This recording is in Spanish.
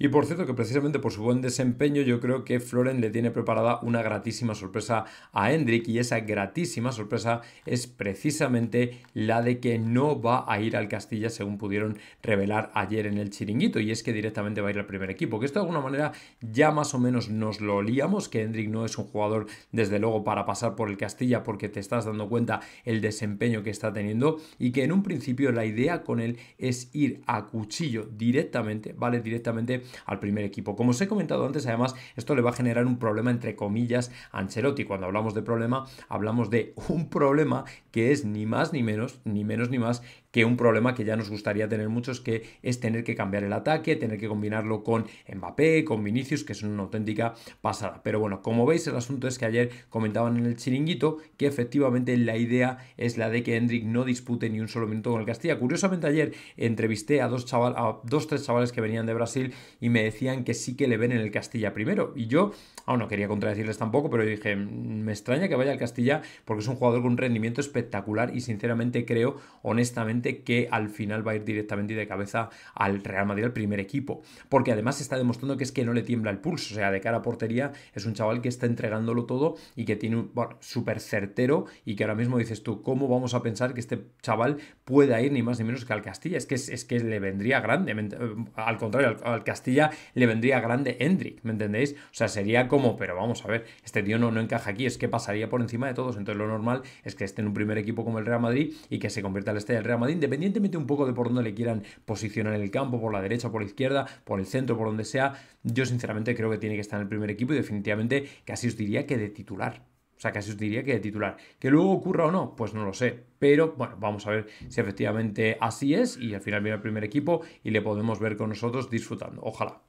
Y por cierto que precisamente por su buen desempeño yo creo que Floren le tiene preparada una gratísima sorpresa a Hendrik y esa gratísima sorpresa es precisamente la de que no va a ir al Castilla según pudieron revelar ayer en el chiringuito y es que directamente va a ir al primer equipo que esto de alguna manera ya más o menos nos lo olíamos que Hendrik no es un jugador desde luego para pasar por el Castilla porque te estás dando cuenta el desempeño que está teniendo y que en un principio la idea con él es ir a cuchillo directamente vale directamente al primer equipo. Como os he comentado antes, además, esto le va a generar un problema entre comillas a Ancelotti. Cuando hablamos de problema, hablamos de un problema que es ni más ni menos, ni menos ni más que un problema que ya nos gustaría tener muchos, que es tener que cambiar el ataque, tener que combinarlo con Mbappé, con Vinicius, que es una auténtica pasada. Pero bueno, como veis, el asunto es que ayer comentaban en el chiringuito que efectivamente la idea es la de que Hendrik no dispute ni un solo minuto con el Castilla. Curiosamente ayer entrevisté a dos, chaval, a dos tres chavales que venían de Brasil y me decían que sí que le ven en el Castilla primero. Y yo, aún no quería contradecirles tampoco, pero dije, mm, me extraña que vaya al Castilla porque es un jugador con un rendimiento espectacular y sinceramente creo, honestamente, que al final va a ir directamente y de cabeza al Real Madrid, al primer equipo. Porque además está demostrando que es que no le tiembla el pulso, o sea, de cara a portería es un chaval que está entregándolo todo y que tiene un bueno, súper certero y que ahora mismo dices tú, ¿cómo vamos a pensar que este chaval pueda ir ni más ni menos que al Castilla? Es que, es, que le vendría grande, eh, al contrario, al Castilla le vendría grande Hendrik, ¿me entendéis? O sea, sería como, pero vamos a ver, este tío no, encaja aquí, es que pasaría por encima de todos. Entonces, lo normal es que esté en un primer equipo como el Real Madrid y que se convierta al este del Real Madrid, independientemente un poco de por dónde le quieran posicionar en el campo, por la derecha, por la izquierda, por el centro, por donde sea. Yo, sinceramente, creo que tiene que estar en el primer equipo y definitivamente casi os diría que de titular. O sea, casi os diría que de titular. Que luego ocurra o no, pues no lo sé. Pero bueno, vamos a ver si efectivamente así es y al final viene el primer equipo y le podemos ver con nosotros disfrutando. Ojalá.